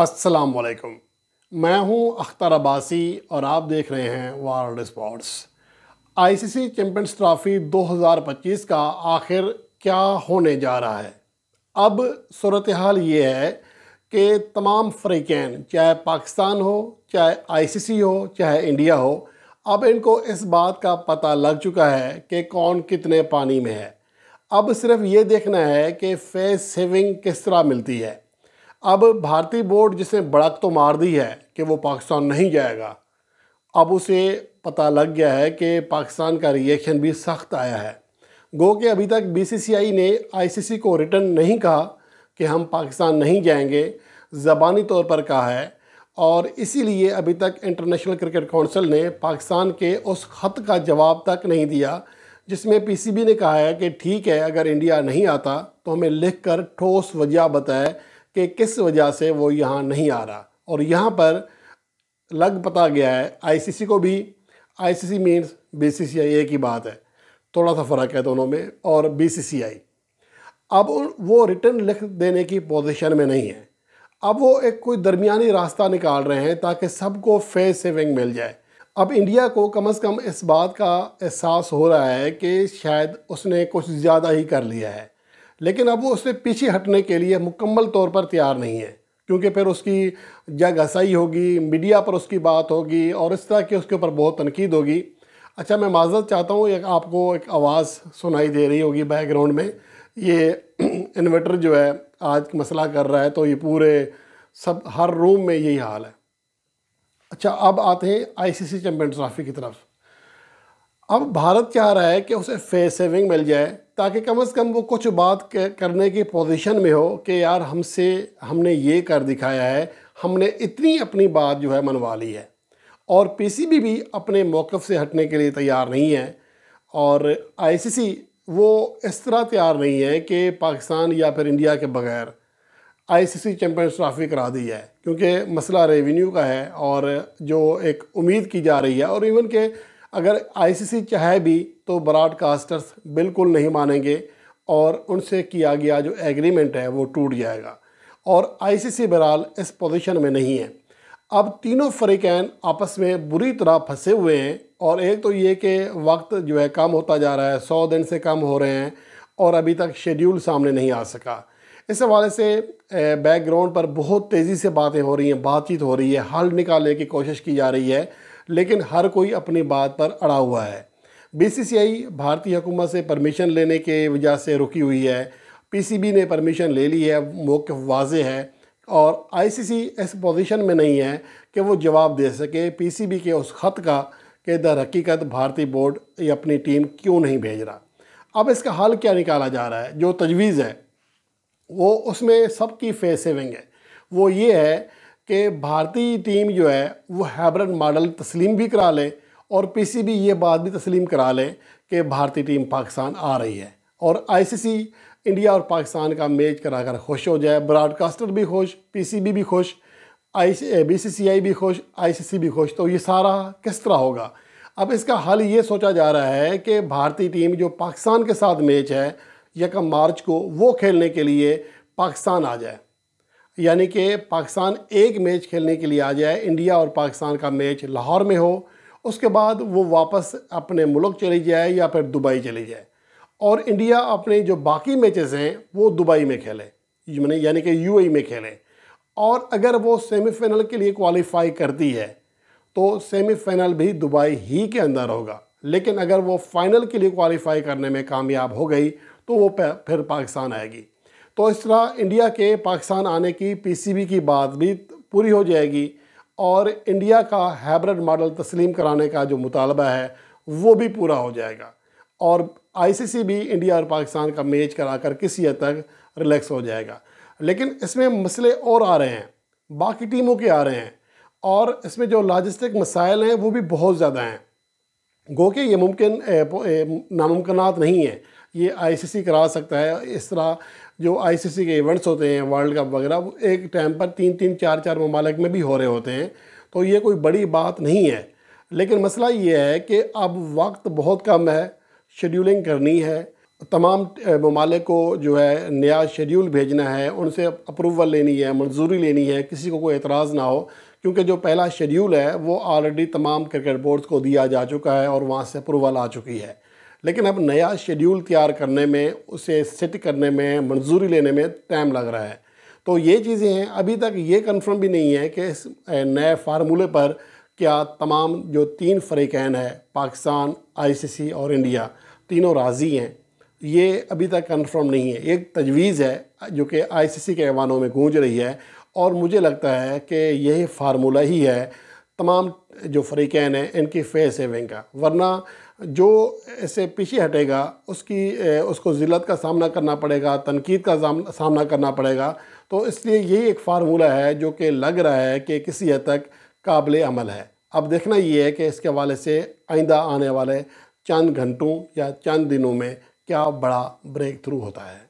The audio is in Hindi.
अस्सलाम वालेकुम मैं हूं अख्तर अब्बासी और आप देख रहे हैं World Sports ICC Champions Trophy 2025 का आखिर क्या होने जा रहा है अब सूरत हाल ये है कि तमाम फ्रीकैन चाहे पाकिस्तान हो चाहे आईसीसी हो चाहे इंडिया हो अब इनको इस बात का पता लग चुका है कि कौन कितने पानी में है अब सिर्फ ये देखना है कि फेस सेविंग किस तरह मिलती है अब भारतीय बोर्ड जिसने बड़क तो मार दी है कि वो पाकिस्तान नहीं जाएगा अब उसे पता लग गया है कि पाकिस्तान का रिएक्शन भी सख्त आया है गो के अभी तक बीसीसीआई ने आईसीसी को रिटर्न नहीं कहा कि हम पाकिस्तान नहीं जाएंगे ज़बानी तौर पर कहा है और इसीलिए अभी तक इंटरनेशनल क्रिकेट काउंसिल ने पाकिस्तान के उस ख़त का जवाब तक नहीं दिया जिसमें पीसीबी ने कहा है कि ठीक है अगर इंडिया नहीं आता तो हमें लिख कर ठोस वजह बताए कि किस वजह से वो यहाँ नहीं आ रहा और यहाँ पर लग पता गया है आईसीसी को भी आईसीसी मींस बीसीसीआई एक ही बात है थोड़ा सा फ़र्क है दोनों में और बीसीसीआई अब वो रिटर्न लिख देने की पोजीशन में नहीं है अब वो एक कोई दरमिया रास्ता निकाल रहे हैं ताकि सबको फेस सेविंग मिल जाए अब इंडिया को कम अज़ कम इस बात का एहसास हो रहा है कि शायद उसने कुछ ज़्यादा ही कर लिया है लेकिन अब वो उससे पीछे हटने के लिए मुकम्मल तौर पर तैयार नहीं है क्योंकि फिर उसकी जग हसाई होगी मीडिया पर उसकी बात होगी और इस तरह की उसके ऊपर बहुत तनकीद होगी अच्छा मैं माजत चाहता हूँ एक आपको एक आवाज़ सुनाई दे रही होगी बैकग्राउंड में ये इन्वर्टर जो है आज मसला कर रहा है तो ये पूरे सब हर रूम में यही हाल है अच्छा अब आते हैं आईसीसी चैम्पियन ट्रॉफी की तरफ अब भारत चाह रहा है कि उसे फेस सेविंग मिल जाए ताकि कम से कम वो कुछ बात करने की पोजीशन में हो कि यार हमसे हमने ये कर दिखाया है हमने इतनी अपनी बात जो है मनवा ली है और पीसीबी भी अपने मौक़ से हटने के लिए तैयार नहीं है और आईसीसी वो इस तरह तैयार नहीं है कि पाकिस्तान या फिर इंडिया के बगैर आईसीसी चैंपियंस ट्रॉफी करा दी है क्योंकि मसला रेवेन्यू का है और जो एक उम्मीद की जा रही है और इवन के अगर आईसीसी चाहे भी तो ब्रॉडकास्टर्स बिल्कुल नहीं मानेंगे और उनसे किया गया जो एग्रीमेंट है वो टूट जाएगा और आईसीसी बहरहाल इस पोजीशन में नहीं है अब तीनों फरीकैन आपस में बुरी तरह फंसे हुए हैं और एक तो ये कि वक्त जो है कम होता जा रहा है सौ दिन से कम हो रहे हैं और अभी तक शेड्यूल सामने नहीं आ सका इस हवाले से बैकग्राउंड पर बहुत तेज़ी से बातें हो रही हैं बातचीत हो रही है हल निकालने की कोशिश की जा रही है लेकिन हर कोई अपनी बात पर अड़ा हुआ है बीसीसीआई भारतीय हुकूमत से परमिशन लेने के वजह से रुकी हुई है पीसीबी ने परमिशन ले ली है मौक़ वाज है और आईसीसी इस पोजीशन में नहीं है कि वो जवाब दे सके पीसीबी के उस खत का कि दर हकीकत भारतीय बोर्ड ये अपनी टीम क्यों नहीं भेज रहा अब इसका हल क्या निकाला जा रहा है जो तजवीज़ है वो उसमें सबकी फेस सेविंग है वो ये है कि भारतीय टीम जो है वो हैबरन मॉडल तस्लीम भी करा ले और पीसीबी ये बात भी तस्लीम करा ले कि भारतीय टीम पाकिस्तान आ रही है और आईसीसी इंडिया और पाकिस्तान का मैच कराकर खुश हो जाए ब्रॉडकास्टर भी खुश पीसीबी भी खुश आई आई भी खुश आईसीसी भी खुश तो ये सारा किस तरह होगा अब इसका हल ये सोचा जा रहा है कि भारतीय टीम जो पाकिस्तान के साथ मैच है यकम मार्च को वो खेलने के लिए पाकिस्तान आ जाए यानी कि पाकिस्तान एक मैच खेलने के लिए आ जाए इंडिया और पाकिस्तान का मैच लाहौर में हो उसके बाद वो वापस अपने मुल्क चली जाए या फिर दुबई चली जाए और इंडिया अपने जो बाकी मैचेस हैं वो दुबई में खेले मैंने यानी कि यूएई में खेले और अगर वो सेमीफाइनल के लिए क्वालिफाई करती है तो सेमीफाइनल भी दुबई ही के अंदर होगा लेकिन अगर वो फाइनल के लिए क्वालिफाई करने में कामयाब हो गई तो वो फिर पाकिस्तान आएगी तो इस तरह इंडिया के पाकिस्तान आने की पीसीबी की बात भी पूरी हो जाएगी और इंडिया का हैब्रिड मॉडल तस्लीम कराने का जो मुतालबा है वो भी पूरा हो जाएगा और आईसीसी भी इंडिया और पाकिस्तान का मैच करा कर किसी हद तक रिलैक्स हो जाएगा लेकिन इसमें मसले और आ रहे हैं बाकी टीमों के आ रहे हैं और इसमें जो लॉजिस्टिक मसाइल हैं वो भी बहुत ज़्यादा हैं गो कि ये मुमकिन नामुमकिन नहीं है ये आईसीसी करा सकता है इस तरह जो आईसीसी के इवेंट्स होते हैं वर्ल्ड कप वगैरह वो एक टाइम पर तीन तीन चार चार ममालक में भी हो रहे होते हैं तो ये कोई बड़ी बात नहीं है लेकिन मसला ये है कि अब वक्त बहुत कम है शेड्यूलिंग करनी है तमाम ममालिक को जो है नया शेड्यूल भेजना है उनसे अप्रूवल लेनी है मंजूरी लेनी है किसी को कोई एतराज़ ना हो क्योंकि जो पहला शेड्यूल है वो ऑलरेडी तमाम क्रिकेट बोर्ड्स को दिया जा चुका है और वहाँ से अप्रूवल आ चुकी है लेकिन अब नया शेड्यूल तैयार करने में उसे सेट करने में मंजूरी लेने में टाइम लग रहा है तो ये चीज़ें हैं अभी तक ये कन्फर्म भी नहीं है कि इस नए फार्मूले पर क्या तमाम जो तीन फरीकैन है पाकिस्तान आईसीसी और इंडिया तीनों राज़ी हैं ये अभी तक कन्फर्म नहीं है एक तजवीज़ है जो कि आईसीसी के ऐवानों में गूंज रही है और मुझे लगता है कि यही फार्मूला ही है तमाम जो फरीकैन है इनकी फेस सेविंग का वरना जो इससे पीछे हटेगा उसकी उसको ज़िलत का सामना करना पड़ेगा तनकीद का सामना करना पड़ेगा तो इसलिए यही एक फार्मूला है जो कि लग रहा है कि किसी हद तक काबिल अमल है अब देखना ये है कि इसके हवाले से आइंदा आने वाले चंद घंटों या चंद दिनों में क्या बड़ा ब्रेक थ्रू होता है